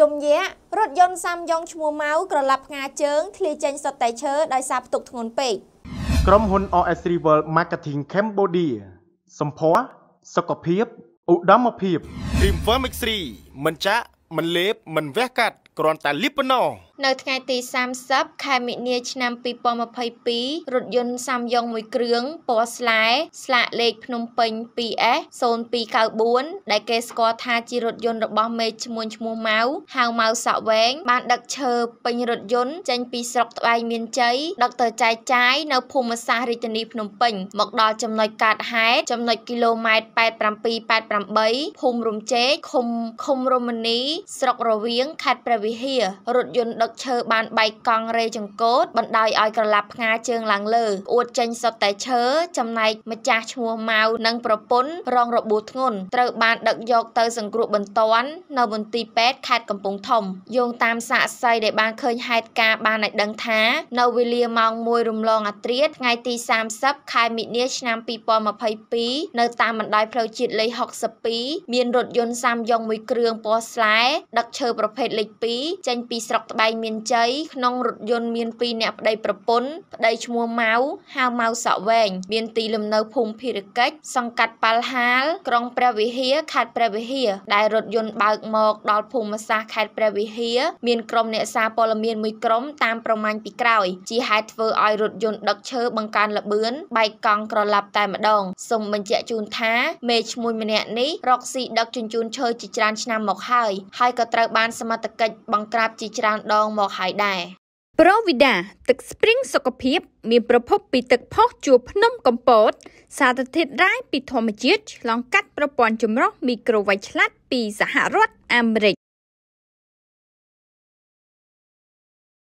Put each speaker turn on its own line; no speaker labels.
ជំញាក់រថយន្តសាំយ៉ុងឈ្មោះម៉ៅក្រឡាប់ផ្ងាជើងធ្លាចេញសុទ្ធតែឈើដោយសារផ្ទុកធ្ងន់ពេក
ក្រុមហ៊ុន OS Rival Marketing Cambodia សម្ភារសុខភាពឧត្តមភាព Dream Firmix 3មិនចាក់មិនលេបមិនវះកាត់គ្រាន់តែលៀបប៉ុណ្ណោះ
នៅថ្ងៃទី30ខែមិនិនាឆ្នាំ2022រថយន្តសាំយ៉ុងមួយគ្រឿងពណ៌ស្លែស្លាកលេខភ្នំពេញ 2S 0294ដែលគេស្គាល់ថាជារថយន្តរបស់មេឈ្មោះឈ្មោះម៉ៅហៅម៉ៅសក់វែងបាន ដឹកឈើពេញរថយន្តចេញពីស្រុកត្បែងមានជ័យដឹកទៅចែកចាយនៅភូមិសាស្ត្ររាជធានីភ្នំពេញមកដល់ចំណុចកាត់ហេតុចំណុចគីឡូម៉ែត្រ8788ភូមិរំជែកឃុំឃុំរមនីស្រុករវៀងខេត្តព្រះវិហាររថយន្តដឹកឈើបានបែកកង់រេចង្គោតបណ្ដោយឲ្យក្រឡាប់ផ្ងាជើងឡើងលើអួតចេញសុទ្ធតែឈើចំណែកម្ចាស់ឈ្មោះម៉ៅនិងប្រពន្ធរងរបួសធ្ងន់ត្រូវបានដឹកយកទៅសង្គ្រោះបន្ទាន់ នៅមន្ទីរពេទ្យខេត្តកំពង់ធំយោងតាមសាកសីដែលបានឃើញហេតុការណ៍បានឲ្យដឹងថានៅវេលាម៉ោង1រំលងអាធ្រាត្រថ្ងៃទី30ខែមិនិលឆ្នាំ2022នៅតាមបណ្ដោយផ្លូវជាតិលេខ62មានរថយន្តសាំយ៉ុងមួយគ្រឿងពណ៌ស្លែដឹកឈើប្រភេទលេខ2ចេញពីស្រុកត្បែងមានជ័យក្នុងរថយន្តមាន2អ្នកប្តីប្រពន្ធប្តីឈ្មោះម៉ៅហៅម៉ៅសក់វែងមានទីលំនៅភូមិភិរកិច្ចសង្កាត់ប៉ាល់ហាលក្រុងព្រះវិហារខេត្តព្រះវិហារដែលរថយន្តបើកមកដល់ភូមិសាស្ត្រខេត្តព្រះវិហារមានក្រុមអ្នកសារព័ត៌មានមួយក្រុមតាមប្រមាញ់ពីក្រោយ ជាហេតុធ្វើឲ្យរថយន្តដឹកឈើបង្កើនល្បឿនបែកកង់ក្រឡាប់តែម្ដងសូមបញ្ជាក់ជូនថាមេឈ្មោះម្នាក់នេះរកស៊ីដឹកជញ្ជូនឈើជាច្រើនឆ្នាំមកហើយហើយក៏ត្រូវបានសមត្ថកិច្ចបង្ក្រាបជាច្រើនដងមកហើយដែរប្រូវីដាទឹកស្ព្រីងសុខភាព មានប្រភពពីទឹកផុសជួរភ្នំកំពតសារធាតុរ៉ែពីធម្មជា
តិឆ្លងកាត់ប្រព័ន្ធចម្រោះមីក្រូវ៉ៃឆ្លាតពី សហរដ្ឋអាមេរិក